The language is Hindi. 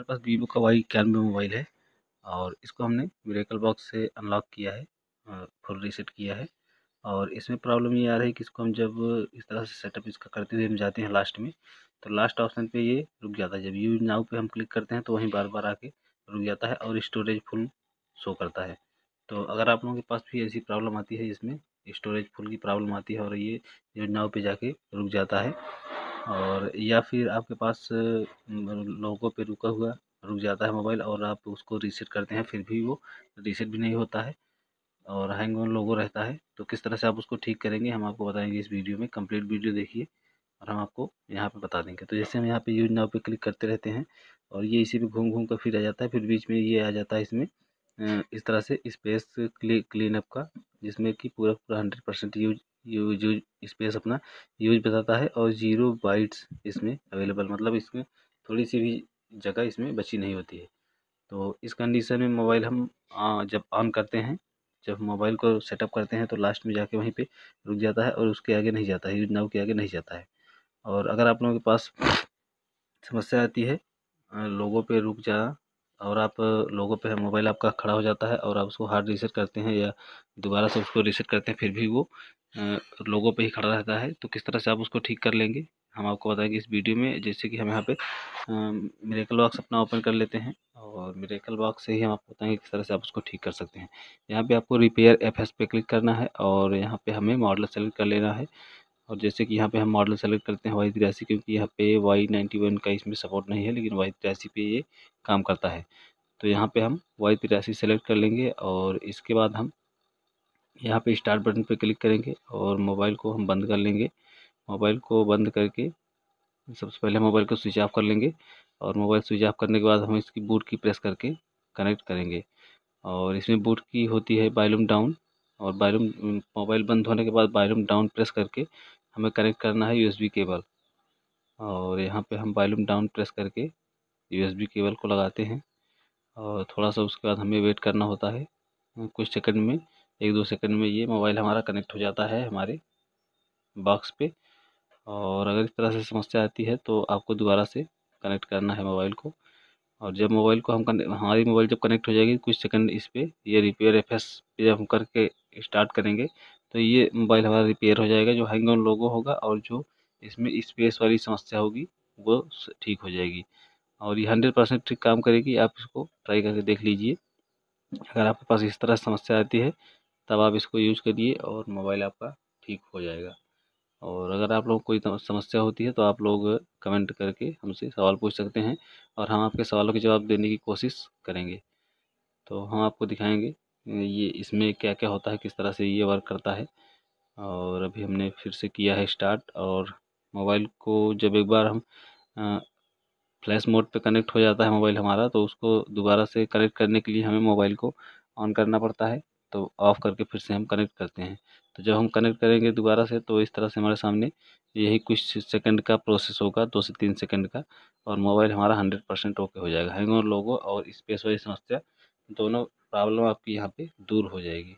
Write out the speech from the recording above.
मेरे पास वीवो का वाई इक्यानवे मोबाइल है और इसको हमने मेरेकल बॉक्स से अनलॉक किया है फुल रीसेट किया है और इसमें प्रॉब्लम ये आ रही है कि इसको हम जब इस तरह से सेटअप इसका करते हुए हम जाते हैं लास्ट में तो लास्ट ऑप्शन पे ये रुक जाता है जब यू नाव पे हम क्लिक करते हैं तो वहीं बार बार आके रुक जाता है और स्टोरेज फुल शो करता है तो अगर आप लोगों के पास भी ऐसी प्रॉब्लम आती है इसमें स्टोरेज फुल की प्रॉब्लम आती है और ये यू नाव पर जाके रुक जाता है और या फिर आपके पास लोगों पे रुका हुआ रुक जाता है मोबाइल और आप उसको रीसेट करते हैं फिर भी वो रीसेट भी नहीं होता है और हैंग ऑन लोगो रहता है तो किस तरह से आप उसको ठीक करेंगे हम आपको बताएंगे इस वीडियो में कंप्लीट वीडियो देखिए और हम आपको यहाँ पे बता देंगे तो जैसे हम यहाँ पे यूज नाव पे क्लिक करते रहते हैं और ये इसी पे घूम घूम कर फिर आ जाता है फिर बीच में ये आ जाता है इसमें इस तरह से स्पेस अप का जिसमें कि पूरा पूरा hundred percent use use use space अपना यूज बताता है और ज़ीरो बाइट्स इसमें अवेलेबल मतलब इसमें थोड़ी सी भी जगह इसमें बची नहीं होती है तो इस कंडीशन में मोबाइल हम आ, जब ऑन करते हैं जब मोबाइल को सेटअप करते हैं तो लास्ट में जाके वहीं पे रुक जाता है और उसके आगे नहीं जाता है यूज नाव के आगे नहीं जाता है और अगर आप लोगों के पास समस्या आती है लोगों पे रुक जाना और आप लोगों पे मोबाइल आपका खड़ा हो जाता है और आप उसको हार्ड रीसेट करते हैं या दोबारा से उसको रीसेट करते हैं फिर भी वो लोगों पे ही खड़ा रहता है तो किस तरह से आप उसको ठीक कर लेंगे हम आपको बताएंगे इस वीडियो में जैसे कि हम यहाँ पे मेरेकल बॉक्स अपना ओपन कर लेते हैं और मेरेकल बॉक्स से ही हम आपको बताएंगे किस तरह से आप उसको ठीक कर सकते हैं यहाँ पर आपको रिपेयर एफ पे क्लिक करना है और यहाँ पर हमें मॉडल सेलेक्ट कर लेना है और जैसे कि यहाँ पे हम मॉडल सेलेक्ट करते हैं वाई तिरासी क्योंकि यहाँ पे वाई नाइन्टी वन का इसमें सपोर्ट नहीं है लेकिन वाई तिरासी पे ये काम करता है तो यहाँ पे हम वाई तिरासी सेलेक्ट कर लेंगे और इसके बाद हम यहाँ पे स्टार्ट बटन पे क्लिक करेंगे और मोबाइल को हम बंद कर लेंगे मोबाइल को बंद करके सबसे पहले मोबाइल को स्विच ऑफ कर लेंगे और मोबाइल स्विच ऑफ करने के बाद हम इसकी बूट की प्रेस करके कनेक्ट करेंगे और इसमें बूट की होती है बायलूम डाउन और बायलूम मोबाइल बंद होने के बाद बायलूम डाउन प्रेस करके हमें कनेक्ट करना है यूएसबी केबल और यहाँ पे हम वॉल्यूम डाउन प्रेस करके यूएसबी केबल को लगाते हैं और थोड़ा सा उसके बाद हमें वेट करना होता है कुछ सेकंड में एक दो सेकंड में ये मोबाइल हमारा कनेक्ट हो जाता है हमारे बॉक्स पे और अगर इस तरह से समस्या आती है तो आपको दोबारा से कनेक्ट करना है मोबाइल को और जब मोबाइल को हम हमारी मोबाइल जब कनेक्ट हो जाएगी कुछ सेकंड इस पर ये रिपेयर एफ एस पे जब हम करके स्टार्ट करेंगे तो ये मोबाइल हमारा रिपेयर हो जाएगा जो हैंग ऑन लोगो होगा और जो इसमें स्पेस वाली समस्या होगी वो ठीक हो जाएगी और ये हंड्रेड परसेंट ठीक काम करेगी आप इसको ट्राई करके देख लीजिए अगर आपके पास इस तरह समस्या आती है तब आप इसको यूज़ करिए और मोबाइल आपका ठीक हो जाएगा और अगर आप लोग कोई समस्या होती है तो आप लोग कमेंट करके हमसे सवाल पूछ सकते हैं और हम आपके सवालों के जवाब देने की कोशिश करेंगे तो हम आपको दिखाएंगे ये इसमें क्या क्या होता है किस तरह से ये वर्क करता है और अभी हमने फिर से किया है स्टार्ट और मोबाइल को जब एक बार हम फ्लैश मोड पे कनेक्ट हो जाता है मोबाइल हमारा तो उसको दोबारा से कनेक्ट करने के लिए हमें मोबाइल को ऑन करना पड़ता है तो ऑफ़ करके फिर से हम कनेक्ट करते हैं तो जब हम कनेक्ट करेंगे दोबारा से तो इस तरह से हमारे सामने यही कुछ सेकंड का प्रोसेस होगा दो से तीन सेकंड का और मोबाइल हमारा हंड्रेड परसेंट ओके हो जाएगा हैंग और लोगो और स्पेस वाली समस्या दोनों प्रॉब्लम आपकी यहाँ पे दूर हो जाएगी